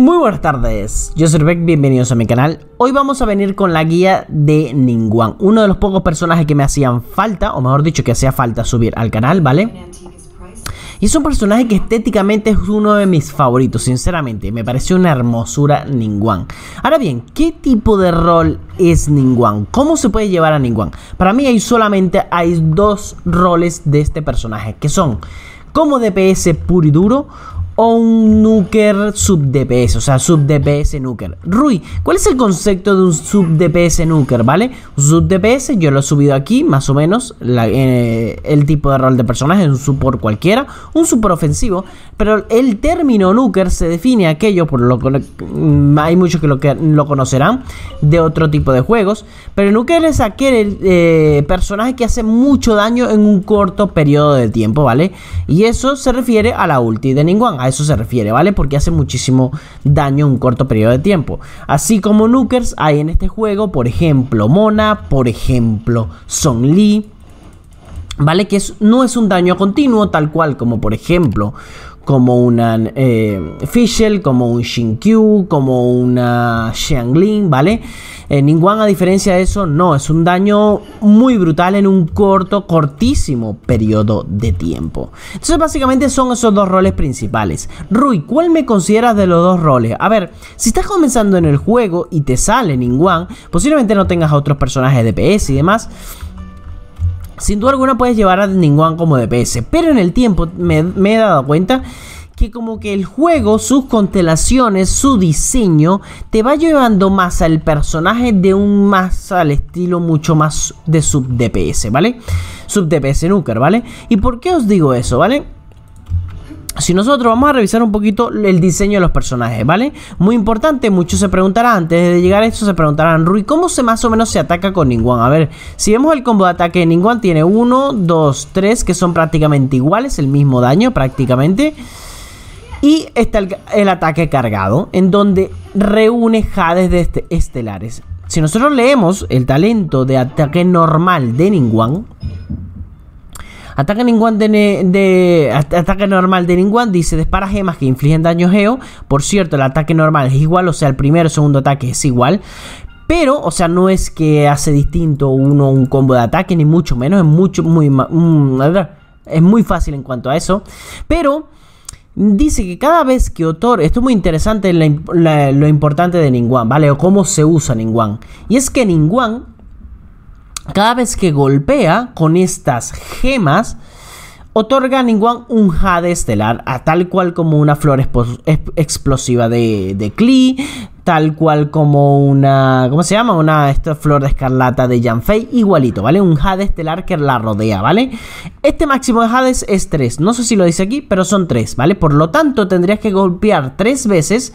Muy buenas tardes, yo soy Beck, bienvenidos a mi canal. Hoy vamos a venir con la guía de Ningguang, uno de los pocos personajes que me hacían falta, o mejor dicho, que hacía falta subir al canal, ¿vale? Y es un personaje que estéticamente es uno de mis favoritos, sinceramente, me pareció una hermosura Ningguang. Ahora bien, ¿qué tipo de rol es Ningguang? ¿Cómo se puede llevar a Ningguang? Para mí hay solamente hay dos roles de este personaje, que son como DPS puro y duro o un nuker sub DPS, o sea, sub DPS nuker. Rui, ¿cuál es el concepto de un sub DPS nuker, vale? Un sub DPS, yo lo he subido aquí, más o menos, eh, el tipo de rol de personaje, un support cualquiera, un super ofensivo, pero el término nuker se define aquello, por lo que mm, hay muchos que lo, que lo conocerán, de otro tipo de juegos, pero nuker es aquel eh, personaje que hace mucho daño en un corto periodo de tiempo, ¿vale? Y eso se refiere a la ulti de Ningguang eso se refiere, ¿vale? Porque hace muchísimo daño en un corto periodo de tiempo. Así como Nukers hay en este juego, por ejemplo, Mona, por ejemplo, Son Lee. ¿Vale? Que no es un daño continuo, tal cual como por ejemplo como una eh, Fischl, como un Shinkyu, como una Xiangling, ¿vale? Eh, a diferencia de eso, no, es un daño muy brutal en un corto, cortísimo periodo de tiempo. Entonces, básicamente son esos dos roles principales. Rui, ¿cuál me consideras de los dos roles? A ver, si estás comenzando en el juego y te sale Ningguang, posiblemente no tengas a otros personajes de PS y demás. Sin duda alguna puedes llevar a Ningguang como DPS, pero en el tiempo me, he dado cuenta que como que el juego, sus constelaciones, su diseño, te va llevando más al personaje de un más al estilo mucho más de sub DPS, ¿vale? Sub DPS Nuker, ¿vale? ¿Y por qué os digo eso, ¿vale? si nosotros vamos a revisar un poquito el diseño de los personajes, ¿vale? Muy importante, muchos se preguntarán, antes de llegar a esto se preguntarán, Rui, ¿cómo se más o menos se ataca con ningwan A ver, si vemos el combo de ataque de tiene 1, 2, 3, que son prácticamente iguales, el mismo daño prácticamente. Y está el, ataque cargado, en donde reúne Jades de este, estelares. Si nosotros leemos el talento de ataque normal de ningwan Ataque de, de, ataque normal de ningwan dice dispara gemas que infligen daño geo. Por cierto, el ataque normal es igual, o sea, el primero, segundo ataque es igual. Pero, o sea, no es que hace distinto uno un combo de ataque, ni mucho menos. Es mucho, muy, mm, es muy fácil en cuanto a eso. Pero dice que cada vez que otor... esto es muy interesante lo importante de ningwan ¿vale? O cómo se usa ningwan Y es que ningwan cada vez que golpea con estas gemas, otorga a Ningguang un jade estelar, a tal cual como una flor explosiva de, de Klee, tal cual como una, ¿cómo se llama? Una esta flor de escarlata de Yanfei, igualito, ¿vale? Un jade estelar que la rodea, ¿vale? Este máximo de Hades es 3, no sé si lo dice aquí, pero son 3, ¿vale? Por lo tanto, tendrías que golpear 3 veces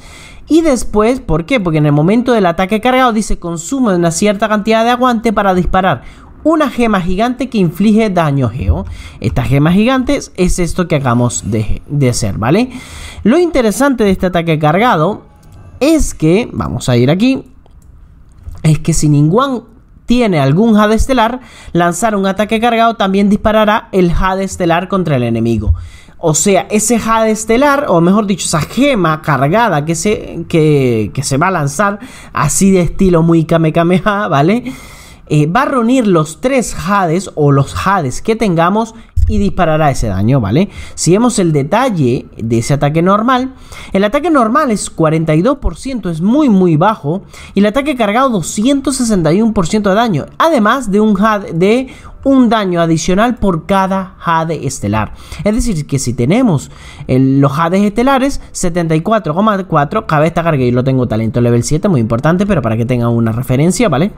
y después, ¿por qué? Porque en el momento del ataque cargado dice consume una cierta cantidad de aguante para disparar una gema gigante que inflige daño geo. Estas gemas gigantes es esto que acabamos de, hacer, ¿vale? Lo interesante de este ataque cargado es que, vamos a ir aquí, es que si ninguno tiene algún jade estelar, lanzar un ataque cargado también disparará el jade estelar contra el enemigo. O sea, ese jade estelar, o mejor dicho, esa gema cargada que se, que, se va a lanzar, así de estilo muy Kamehameha, ¿vale? Eh, va a reunir los tres Hades o los jades que tengamos y disparará ese daño, ¿vale? Si vemos el detalle de ese ataque normal, el ataque normal es 42%, es muy muy bajo, y el ataque cargado 261% de daño, además de un, HAD de un daño adicional por cada jade estelar. Es decir, que si tenemos eh, los Hades estelares, 74,4, cabe esta que y lo tengo talento level 7, muy importante, pero para que tengan una referencia, ¿vale?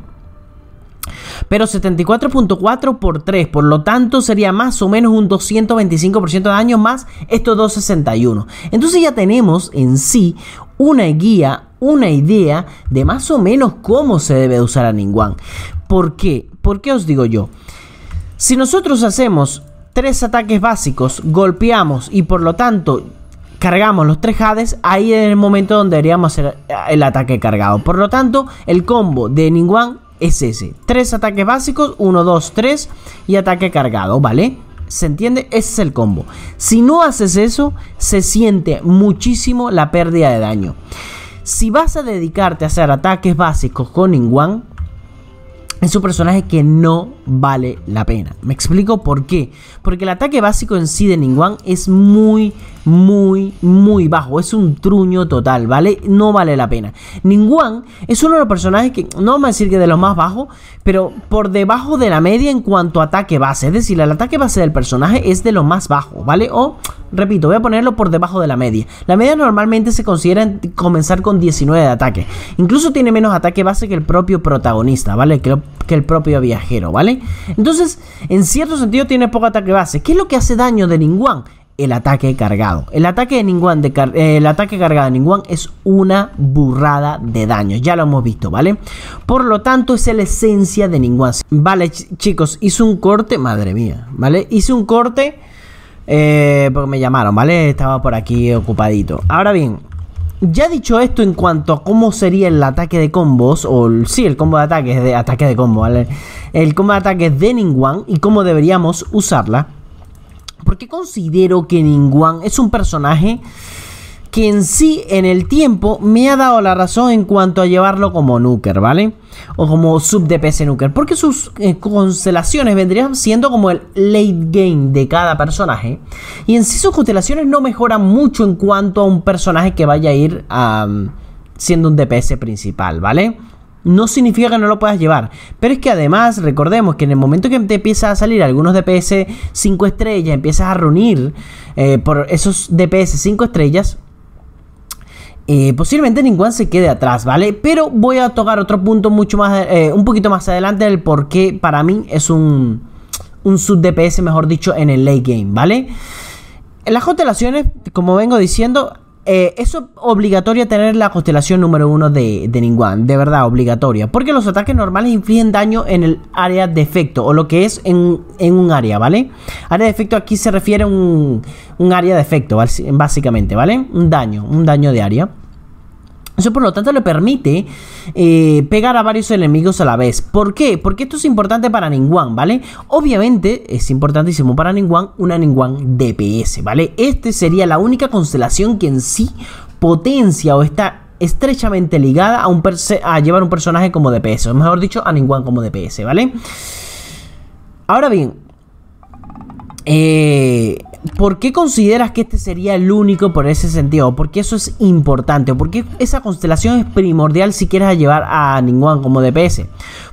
Pero 74.4 por 3, por lo tanto sería más o menos un 225% de daño más estos 261. Entonces ya tenemos en sí una guía, una idea de más o menos cómo se debe usar a Ningguang. ¿Por qué? ¿Por qué os digo yo? Si nosotros hacemos tres ataques básicos, golpeamos y por lo tanto cargamos los tres Hades, ahí es el momento donde deberíamos hacer el ataque cargado. Por lo tanto, el combo de Ningguang es ese. Tres ataques básicos, 1, dos, tres y ataque cargado, ¿vale? ¿Se entiende? Ese es el combo. Si no haces eso, se siente muchísimo la pérdida de daño. Si vas a dedicarte a hacer ataques básicos con Ningguang, es un personaje que no vale la pena. Me explico por qué. Porque el ataque básico en sí de Ningguang es muy muy, muy bajo. Es un truño total, ¿vale? No vale la pena. ningwan es uno de los personajes que, no vamos a decir que de los más bajos, pero por debajo de la media en cuanto a ataque base. Es decir, el ataque base del personaje es de lo más bajo, ¿vale? O, repito, voy a ponerlo por debajo de la media. La media normalmente se considera comenzar con 19 de ataque. Incluso tiene menos ataque base que el propio protagonista, ¿vale? Que, el propio viajero, ¿vale? Entonces, en cierto sentido tiene poco ataque base. ¿Qué es lo que hace daño de ningwan el ataque cargado. El ataque de de eh, el ataque cargado de Ningwan es una burrada de daño. Ya lo hemos visto, ¿vale? Por lo tanto, es la esencia de ningwan Vale, chicos, hice un corte, madre mía, ¿vale? Hice un corte eh, porque me llamaron, ¿vale? Estaba por aquí ocupadito. Ahora bien, ya dicho esto en cuanto a cómo sería el ataque de combos, o sí, el combo de ataques, de ataque de combo, ¿vale? El combo de ataques de ningwan y cómo deberíamos usarla. Porque considero que Ningguan es un personaje que en sí, en el tiempo, me ha dado la razón en cuanto a llevarlo como Nuker, ¿vale? O como sub DPS Nuker. Porque sus eh, constelaciones vendrían siendo como el late game de cada personaje. Y en sí sus constelaciones no mejoran mucho en cuanto a un personaje que vaya a ir siendo un DPS principal, ¿vale? no significa que no lo puedas llevar. Pero es que además, recordemos que en el momento que te empiezas a salir algunos DPS 5 estrellas, empiezas a reunir eh, por esos DPS 5 estrellas, eh, posiblemente ningún se quede atrás, ¿vale? Pero voy a tocar otro punto mucho más, eh, un poquito más adelante del por qué para mí es un, un sub-DPS, mejor dicho, en el late game, ¿vale? Las constelaciones, como vengo diciendo, eh, es obligatorio tener la constelación número uno de, de Ningguang, de verdad, obligatoria. Porque los ataques normales infligen daño en el área de efecto, o lo que es en, en un área, ¿vale? Área de efecto aquí se refiere a un, un área de efecto, básicamente, ¿vale? Un daño, un daño de área. Eso por lo tanto le permite eh, pegar a varios enemigos a la vez. ¿Por qué? Porque esto es importante para Ningguang, ¿vale? Obviamente es importantísimo para Ningguang una Ningguang DPS, ¿vale? Este sería la única constelación que en sí potencia o está estrechamente ligada a, a llevar un personaje como DPS, o mejor dicho, a Ningguang como DPS, ¿vale? Ahora bien, eh, ¿por qué consideras que este sería el único por ese sentido? ¿Por qué eso es importante? ¿Por qué esa constelación es primordial si quieres llevar a Ningguang como DPS?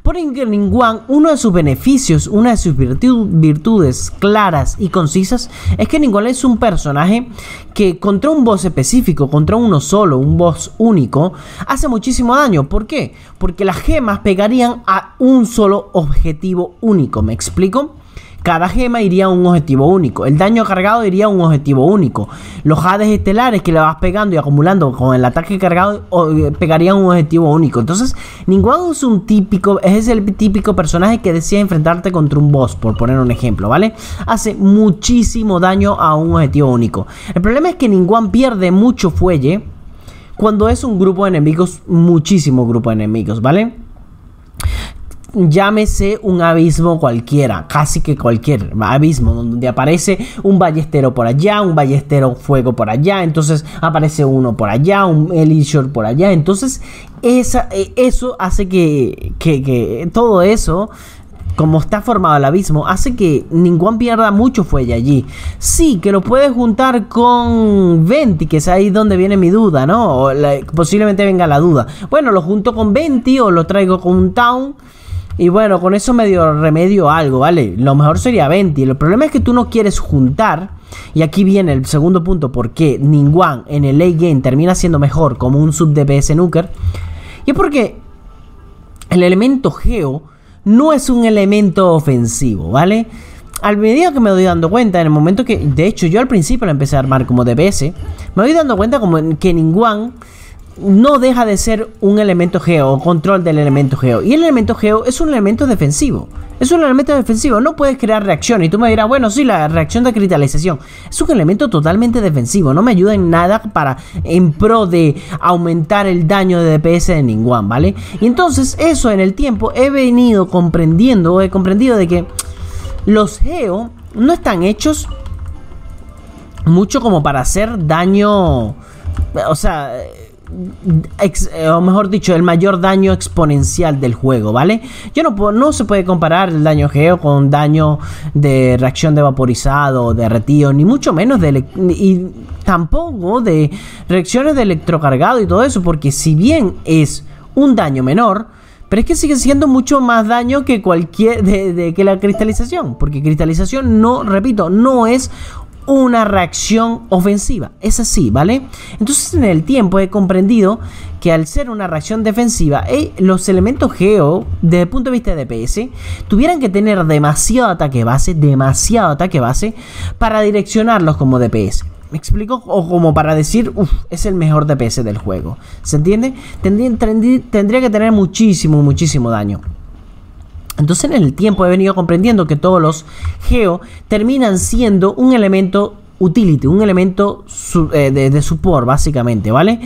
Porque Ningguang, uno de sus beneficios, una de sus virtudes claras y concisas, es que Ningguang es un personaje que contra un boss específico, contra uno solo, un boss único, hace muchísimo daño. ¿Por qué? Porque las gemas pegarían a un solo objetivo único, ¿me explico? Cada gema iría a un objetivo único. El daño cargado iría a un objetivo único. Los Hades estelares que le vas pegando y acumulando con el ataque cargado eh, pegarían un objetivo único. Entonces, ninguno es un típico, es el típico personaje que decía enfrentarte contra un boss, por poner un ejemplo, ¿vale? Hace muchísimo daño a un objetivo único. El problema es que Ningguang pierde mucho fuelle cuando es un grupo de enemigos, muchísimo grupo de enemigos, ¿vale? llámese un abismo cualquiera, casi que cualquier abismo, donde aparece un ballestero por allá, un ballestero fuego por allá, entonces aparece uno por allá, un elixir por allá, entonces eh, eso hace que, que, todo eso como está formado el abismo, hace que ningún pierda mucho fuelle allí. Sí, que lo puedes juntar con Venti, que es ahí donde viene mi duda, ¿no? posiblemente venga la duda. Bueno, lo junto con Venti o lo traigo con un Town y bueno, con eso medio remedio algo, ¿vale? Lo mejor sería 20. El problema es que tú no quieres juntar. Y aquí viene el segundo punto, porque Ningguang en el late game termina siendo mejor como un sub DPS Nuker. Y es porque el elemento geo no es un elemento ofensivo, ¿vale? Al medida que me doy dando cuenta, en el momento que, de hecho yo al principio lo empecé a armar como DPS, me voy dando cuenta como que Ningguang no deja de ser un elemento geo control del elemento geo. Y el elemento geo es un elemento defensivo. Es un elemento defensivo, no puedes crear reacción. Y tú me dirás, bueno, sí, la reacción de cristalización es un elemento totalmente defensivo. No me ayuda en nada para en pro de aumentar el daño de DPS de ningún, ¿vale? Y entonces, eso en el tiempo he venido comprendiendo, he comprendido de que los geo no están hechos mucho como para hacer daño. O sea, eh, o mejor dicho, el mayor daño exponencial del juego, ¿vale? Yo no, no se puede comparar el daño geo con daño de reacción de vaporizado, de retiro, ni mucho menos de... Y tampoco de reacciones de electrocargado y todo eso, porque si bien es un daño menor, pero es que sigue siendo mucho más daño que cualquier de, de, que la cristalización, porque cristalización no, repito, no es una reacción ofensiva. Es así, ¿vale? Entonces en el tiempo he comprendido que al ser una reacción defensiva, eh, los elementos geo, desde el punto de vista de DPS, tuvieran que tener demasiado ataque base, demasiado ataque base, para direccionarlos como DPS. ¿Me explico? O como para decir, uff, es el mejor DPS del juego. ¿Se entiende? Tendría, tendría que tener muchísimo, muchísimo daño. Entonces en el tiempo he venido comprendiendo que todos los geo terminan siendo un elemento utility, un elemento eh, de, de support básicamente, ¿vale?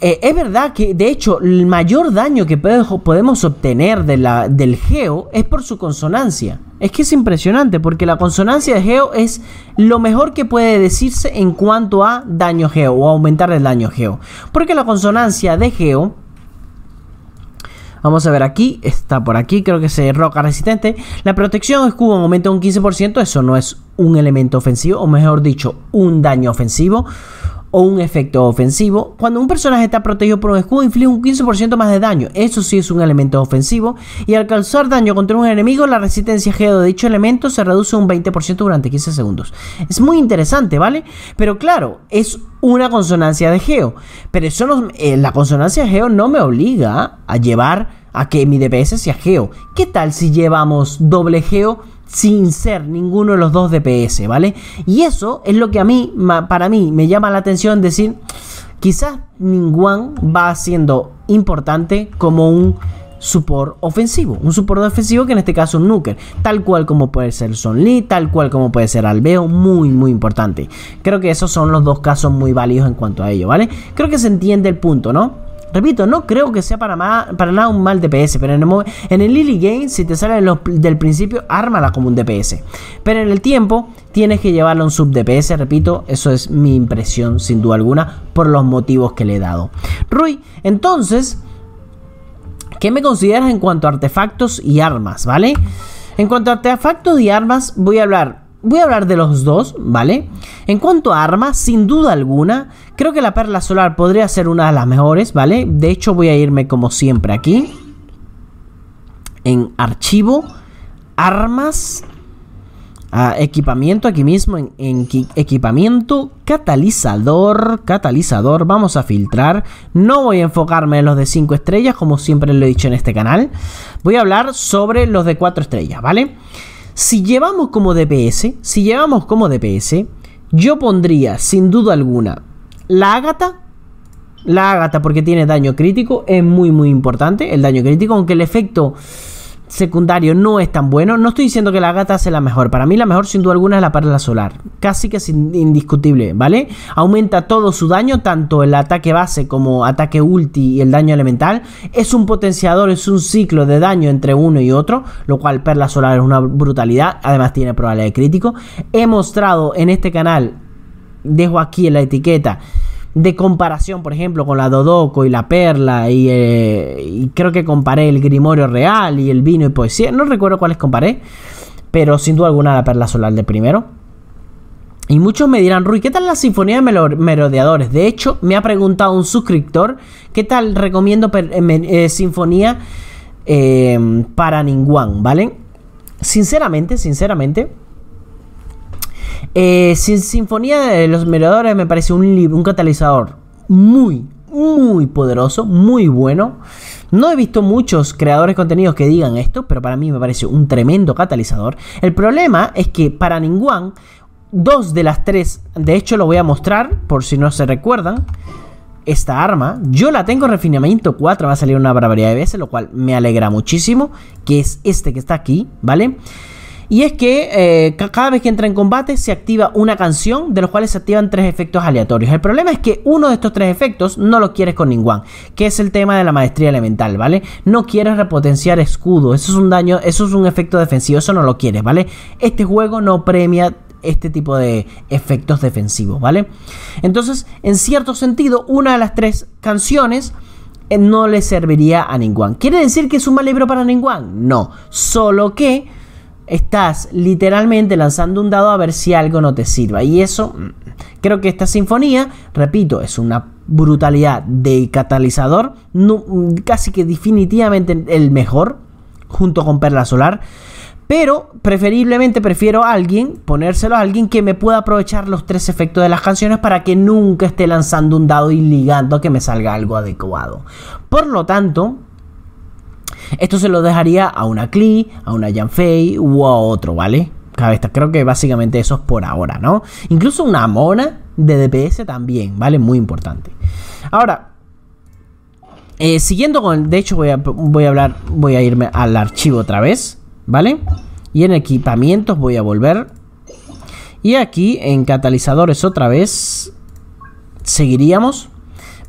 Eh, es verdad que, de hecho, el mayor daño que podemos obtener del geo es por su consonancia. Es que es impresionante, porque la consonancia de geo es lo mejor que puede decirse en cuanto a daño geo o aumentar el daño geo. Porque la consonancia de geo Vamos a ver aquí, está por aquí, creo que es eh, roca resistente. La protección escudo aumenta un 15%, eso no es un elemento ofensivo, o mejor dicho, un daño ofensivo o un efecto ofensivo. Cuando un personaje está protegido por un escudo, inflige un 15% más de daño. Eso sí es un elemento ofensivo. Y al causar daño contra un enemigo, la resistencia geo de dicho elemento se reduce un 20% durante 15 segundos. Es muy interesante, ¿vale? Pero claro, es una consonancia de Geo. Pero eso eh, la consonancia Geo no me obliga a llevar a que mi DPS sea Geo. ¿Qué tal si llevamos doble Geo? sin ser ninguno de los dos DPS, ¿vale? Y eso es lo que a mí, para mí, me llama la atención decir, quizás ninguno va siendo importante como un support ofensivo, un support ofensivo que en este caso es un Nuker, tal cual como puede ser Son Lee, tal cual como puede ser Alveo, muy muy importante. Creo que esos son los dos casos muy válidos en cuanto a ello, ¿vale? Creo que se entiende el punto, ¿no? Repito, no creo que sea para, nada un mal DPS, pero en el, en el Lily Game, si te sale del principio, ármala como un DPS. Pero en el tiempo, tienes que llevarla un sub DPS, repito, eso es mi impresión, sin duda alguna, por los motivos que le he dado. Rui, entonces, ¿qué me consideras en cuanto a artefactos y armas, vale? En cuanto a artefactos y armas, voy a hablar voy a hablar de los dos, ¿vale? En cuanto a armas, sin duda alguna, creo que la perla solar podría ser una de las mejores, ¿vale? De hecho, voy a irme como siempre aquí. En archivo, armas, ah, equipamiento aquí mismo, en, equipamiento, catalizador, catalizador, vamos a filtrar. No voy a enfocarme en los de 5 estrellas, como siempre lo he dicho en este canal. Voy a hablar sobre los de 4 estrellas, ¿vale? vale si llevamos como DPS, si llevamos como DPS, yo pondría sin duda alguna la Ágata. La Ágata porque tiene daño crítico, es muy muy importante el daño crítico, aunque el efecto secundario no es tan bueno. No estoy diciendo que la gata sea la mejor. Para mí la mejor sin duda alguna es la perla solar. Casi que es indiscutible, ¿vale? Aumenta todo su daño, tanto el ataque base como ataque ulti y el daño elemental. Es un potenciador, es un ciclo de daño entre uno y otro, lo cual perla solar es una brutalidad. Además tiene probabilidad de crítico. He mostrado en este canal, dejo aquí en la etiqueta de comparación, por ejemplo, con la Dodoco y la Perla eh, y, creo que comparé el Grimorio Real y el Vino y Poesía, no recuerdo cuáles comparé, pero sin duda alguna la Perla Solar de primero. Y muchos me dirán, Rui, ¿qué tal la Sinfonía de Merodeadores? De hecho, me ha preguntado un suscriptor, ¿qué tal recomiendo eh, eh, Sinfonía para Ningguang, ¿vale? Sinceramente, sinceramente eh, sin Sinfonía de los miradores me parece un libro, un catalizador muy, muy poderoso, muy bueno. No he visto muchos creadores de contenidos que digan esto, pero para mí me parece un tremendo catalizador. El problema es que para ninguno dos de las tres, de hecho lo voy a mostrar por si no se recuerdan, esta arma, yo la tengo en refinamiento 4, va a salir una barbaridad de veces, lo cual me alegra muchísimo, que es este que está aquí, ¿vale? vale y es que eh, cada vez que entra en combate se activa una canción, de los cuales se activan tres efectos aleatorios. El problema es que uno de estos tres efectos no lo quieres con ninguno, que es el tema de la maestría elemental, ¿vale? No quieres repotenciar escudo, eso es un daño, eso es un efecto defensivo, eso no lo quieres, ¿vale? Este juego no premia este tipo de efectos defensivos, ¿vale? Entonces, en cierto sentido, una de las tres canciones eh, no le serviría a ninguno. ¿Quiere decir que es un mal libro para ninguno? No, solo que estás literalmente lanzando un dado a ver si algo no te sirva. Y eso, mm, creo que esta sinfonía, repito, es una brutalidad de catalizador, mm, casi que definitivamente el mejor, junto con Perla Solar. Pero preferiblemente prefiero a alguien, ponérselo a alguien que me pueda aprovechar los tres efectos de las canciones para que nunca esté lanzando un dado y ligando que me salga algo adecuado. Por lo tanto, esto se lo dejaría a una Klee, a una Janfei o a otro, ¿vale? Cabeza, creo que básicamente eso es por ahora, ¿no? Incluso una mona de DPS también, ¿vale? Muy importante. Ahora, eh, siguiendo con, de hecho voy voy a hablar, voy a irme al archivo otra vez, ¿vale? Y en equipamientos voy a volver. Y aquí en catalizadores otra vez, seguiríamos,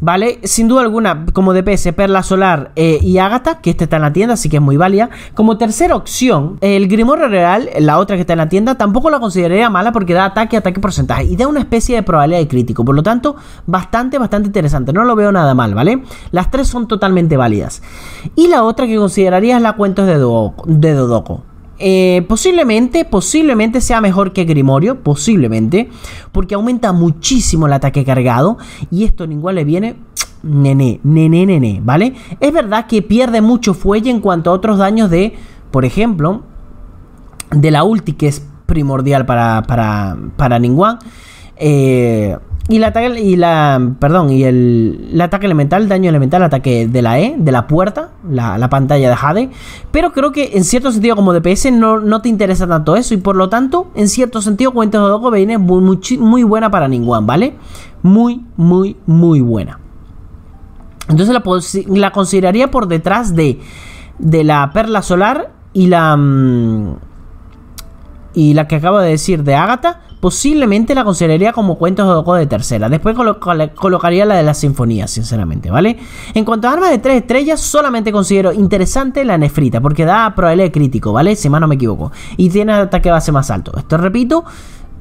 ¿vale? Sin duda alguna, como DPS, Perla Solar eh, y Ágata, que esta está en la tienda, así que es muy válida. Como tercera opción, el Grimorre Real, la otra que está en la tienda, tampoco la consideraría mala porque da ataque, ataque porcentaje y da una especie de probabilidad de crítico. Por lo tanto, bastante, bastante interesante. No lo veo nada mal, ¿vale? Las tres son totalmente válidas. Y la otra que consideraría es la Cuentos de, Dodoco. Eh, posiblemente, posiblemente sea mejor que Grimorio, posiblemente, porque aumenta muchísimo el ataque cargado y esto en le viene nene, nene, nene, ¿vale? Es verdad que pierde mucho fuelle en cuanto a otros daños de, por ejemplo, de la ulti que es primordial para, para, para Eh, y la ataque, y la, perdón, y el, el ataque elemental, daño elemental, ataque de la E, de la puerta, la, pantalla de Jade. Pero creo que en cierto sentido como DPS no, te interesa tanto eso y por lo tanto, en cierto sentido, Cuentos de Dogo viene muy, muy, buena para ningún, ¿vale? Muy, muy, muy buena. Entonces la, la consideraría por detrás de, de la Perla Solar y la... Mm, y la que acabo de decir de Agatha, posiblemente la consideraría como cuentos de de tercera. Después colocaría la de la sinfonía, sinceramente, ¿vale? En cuanto a armas de tres estrellas, solamente considero interesante la nefrita, porque da probabilidad crítico, ¿vale? Si mal no me equivoco. Y tiene ataque base más alto. Esto repito,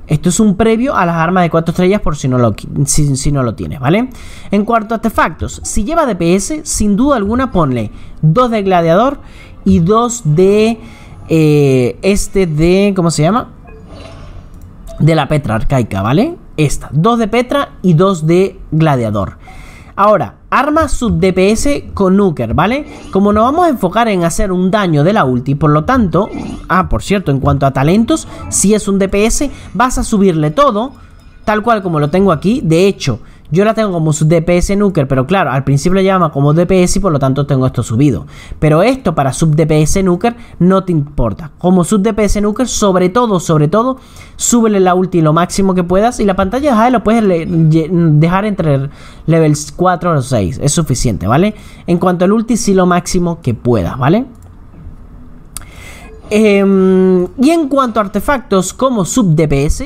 esto es un previo a las armas de 4 estrellas por si no, lo, si, no lo, tienes, ¿vale? En cuanto a artefactos, si lleva DPS, sin duda alguna ponle 2 de gladiador y 2 de... Eh, este de... ¿Cómo se llama? de la Petra arcaica, ¿vale? Esta, dos de Petra y dos de Gladiador. Ahora, arma sub DPS con Nuker, ¿vale? Como nos vamos a enfocar en hacer un daño de la ulti, por lo tanto... Ah, por cierto, en cuanto a talentos, si es un DPS, vas a subirle todo, tal cual como lo tengo aquí. De hecho, yo la tengo como sub DPS Nuker, pero claro, al principio la llama como DPS y por lo tanto tengo esto subido. Pero esto para sub DPS Nuker no te importa. Como sub DPS Nuker, sobre todo, sobre todo, súbele la ulti lo máximo que puedas y la pantalla de lo puedes dejar entre levels 4 o 6. Es suficiente, ¿vale? En cuanto al ulti, sí lo máximo que puedas, ¿vale? Em, y en cuanto a artefactos como sub DPS,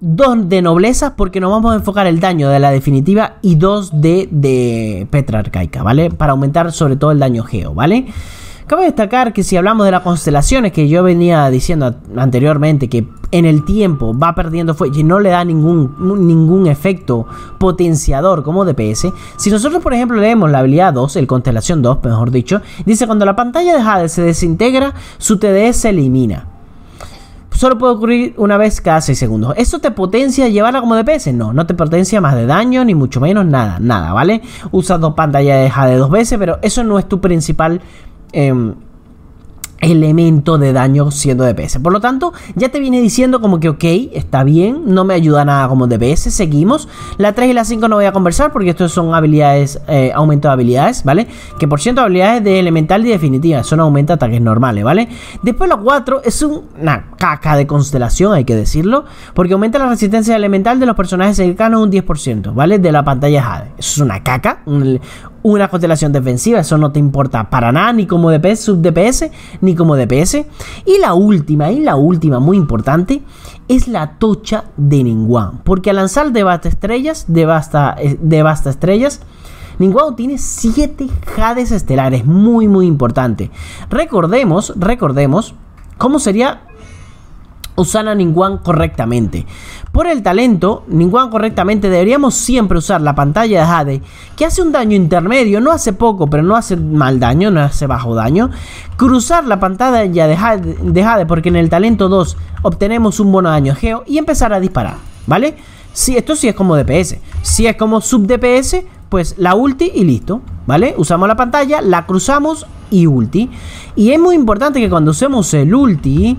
Dos de nobleza porque nos vamos a enfocar el daño de la definitiva y dos de, de Petra Arcaica, ¿vale? Para aumentar sobre todo el daño geo, ¿vale? Cabe destacar que si hablamos de las constelaciones que yo venía diciendo anteriormente, que en el tiempo va perdiendo fuerza y no le da ningún, ningún efecto potenciador como DPS, si nosotros por ejemplo leemos la habilidad 2, el constelación 2 mejor dicho, dice cuando la pantalla de Hades se desintegra, su TDS se elimina solo puede ocurrir una vez cada 6 segundos. ¿Eso te potencia llevarla como de peces? No, no te potencia más de daño, ni mucho menos nada, nada, ¿vale? Usas dos pantallas de dos veces, pero eso no es tu principal... Eh, elemento de daño siendo DPS. Por lo tanto, ya te viene diciendo como que, ok, está bien, no me ayuda nada como DPS, seguimos. La 3 y la 5 no voy a conversar porque estos son habilidades, eh, aumento de habilidades, ¿vale? Que por ciento habilidades de elemental y definitiva, son aumenta ataques normales, ¿vale? Después la 4 es una caca de constelación, hay que decirlo, porque aumenta la resistencia elemental de los personajes cercanos un 10%, ¿vale? De la pantalla Jade. es una caca, un, una constelación defensiva. Eso no te importa para nada, ni como DPS, sub DPS, ni como DPS. Y la última, y la última muy importante, es la tocha de Ningguang. Porque al lanzar devasta estrellas, devasta, eh, estrellas. Ningguang tiene 7 jades estelares, muy muy importante. Recordemos, recordemos cómo sería usar a Ningguang correctamente. Por el talento, ninguno correctamente deberíamos siempre usar la pantalla de Jade, que hace un daño intermedio, no hace poco, pero no hace mal daño, no hace bajo daño. Cruzar la pantalla de Jade, porque en el talento 2 obtenemos un bono daño geo y empezar a disparar, ¿vale? Si esto sí es como DPS, si es como sub DPS, pues la ulti y listo, ¿vale? Usamos la pantalla, la cruzamos y ulti. Y es muy importante que cuando usemos el ulti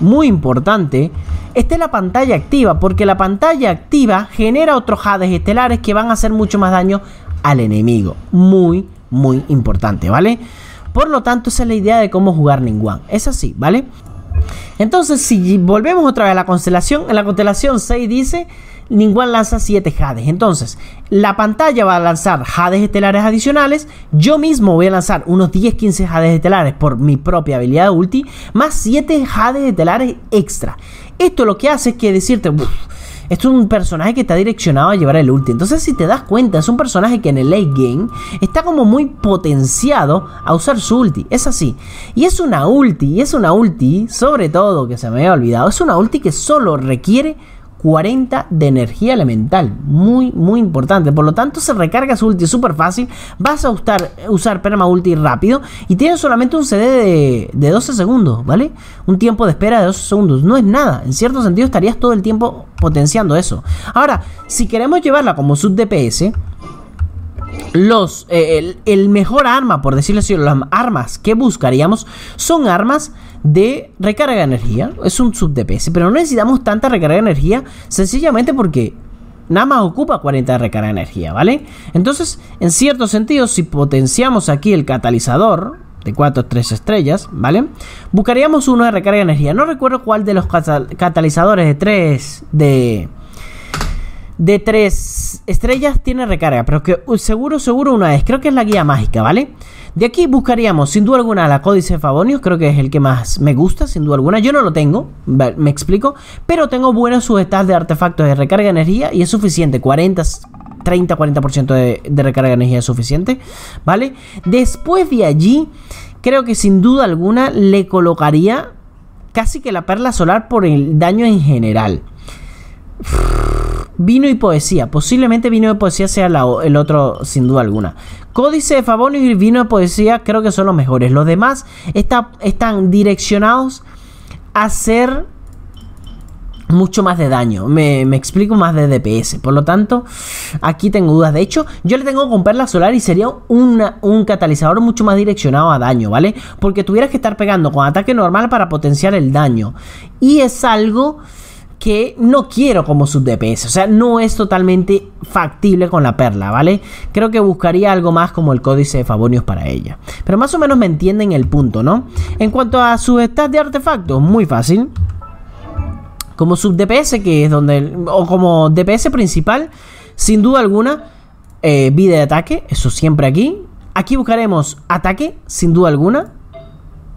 muy importante, esté la pantalla activa, porque la pantalla activa genera otros Hades estelares que van a hacer mucho más daño al enemigo. Muy, muy importante, ¿vale? Por lo tanto, esa es la idea de cómo jugar Ningguang. Es así, ¿vale? Entonces, si volvemos otra vez a la constelación, en la constelación 6 dice Ningún lanza 7 Hades. Entonces, la pantalla va a lanzar Hades estelares adicionales. Yo mismo voy a lanzar unos 10-15 Hades estelares por mi propia habilidad ulti, más 7 Hades estelares extra. Esto lo que hace es que decirte, esto es un personaje que está direccionado a llevar el ulti. Entonces, si te das cuenta, es un personaje que en el late game está como muy potenciado a usar su ulti. Es así. Y es una ulti, y es una ulti, sobre todo que se me había olvidado, es una ulti que solo requiere 40 de energía elemental. Muy, muy importante. Por lo tanto, se recarga su ulti súper fácil. Vas a usar, usar perma ulti rápido. Y tiene solamente un CD de, de 12 segundos, ¿vale? Un tiempo de espera de 12 segundos. No es nada. En cierto sentido, estarías todo el tiempo potenciando eso. Ahora, si queremos llevarla como sub DPS los, eh, el, mejor arma, por decirlo así, las armas que buscaríamos son armas de recarga de energía. Es un sub DPS, pero no necesitamos tanta recarga de energía sencillamente porque nada más ocupa 40 de recarga de energía, ¿vale? Entonces, en cierto sentido, si potenciamos aquí el catalizador de 4 o 3 estrellas, ¿vale? Buscaríamos uno de recarga de energía. No recuerdo cuál de los catalizadores de 3 de... De 3 estrellas tiene recarga, pero que uh, seguro, seguro una vez. Creo que es la guía mágica, ¿vale? De aquí buscaríamos, sin duda alguna, la Códice Favonius. Creo que es el que más me gusta, sin duda alguna. Yo no lo tengo, me explico. Pero tengo buenos sujetas de artefactos de recarga de energía y es suficiente. 40, 30, 40% de, de recarga de energía es suficiente, ¿vale? Después de allí, creo que sin duda alguna le colocaría casi que la perla solar por el daño en general. Vino y poesía. Posiblemente vino y poesía sea el otro, sin duda alguna. Códice de Favonius y vino y poesía creo que son los mejores. Los demás están direccionados a hacer mucho más de daño. Me, explico más de DPS. Por lo tanto, aquí tengo dudas. De hecho, yo le tengo que comprar la solar y sería un catalizador mucho más direccionado a daño, ¿vale? Porque tuvieras que estar pegando con ataque normal para potenciar el daño. Y es algo que no quiero como sub DPS. O sea, no es totalmente factible con la perla, ¿vale? Creo que buscaría algo más como el códice de Favonius para ella. Pero más o menos me entienden el punto, ¿no? En cuanto a su stats de artefactos, muy fácil. Como sub DPS, que es donde. O como DPS principal, sin duda alguna. Eh, vida de ataque, eso siempre aquí. Aquí buscaremos ataque, sin duda alguna.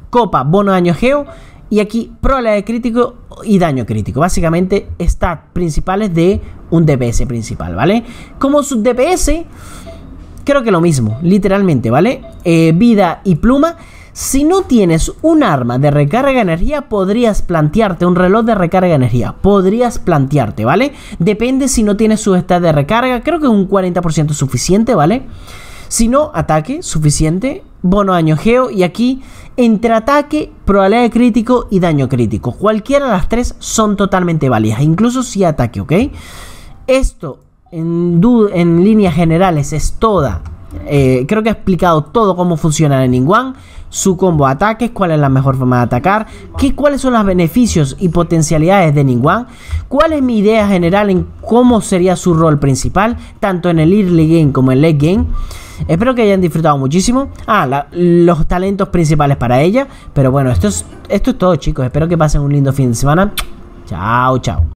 Copa, bono de daño geo y aquí probabilidad de crítico y daño crítico. Básicamente, stats principales de un DPS principal, ¿vale? Como su DPS, creo que lo mismo, literalmente, ¿vale? Eh, vida y pluma. Si no tienes un arma de recarga de energía, podrías plantearte un reloj de recarga de energía. Podrías plantearte, ¿vale? Depende si no tienes su estado de recarga. Creo que un 40% es suficiente, ¿vale? Si no, ataque suficiente bono daño geo y aquí entre ataque, probabilidad de crítico y daño crítico. Cualquiera de las tres son totalmente válidas, incluso si ataque, ¿ok? Esto en, en líneas generales es toda. Eh, creo que he explicado todo cómo funciona el Ningguang, su combo ataques, cuál es la mejor forma de atacar, qué, cuáles son los beneficios y potencialidades de Ningguang, cuál es mi idea general en cómo sería su rol principal, tanto en el early game como en el late game. Espero que hayan disfrutado muchísimo. Ah, los talentos principales para ella. Pero bueno, esto esto es todo, chicos. Espero que pasen un lindo fin de semana. Chao, chao.